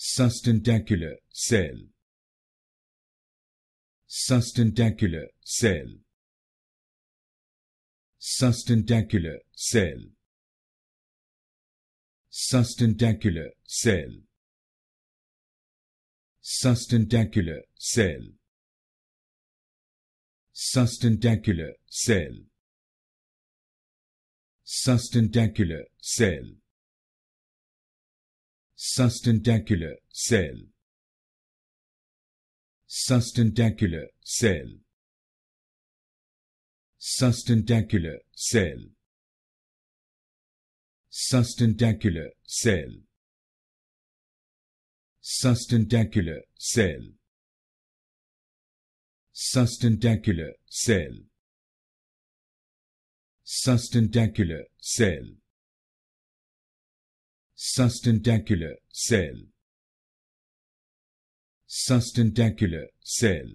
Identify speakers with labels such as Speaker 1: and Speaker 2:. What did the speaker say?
Speaker 1: sustentacular cell sustentacular cell sustentacular cell sustentacular cell sustentacular cell sustentacular cell sustentacular cell Sustentacular cell. Sustentacular cell. Sustentacular cell. Sustentacular cell. Sustentacular cell. Sustentacular cell. Sustentacular cell sustentacular cell sustentacular cell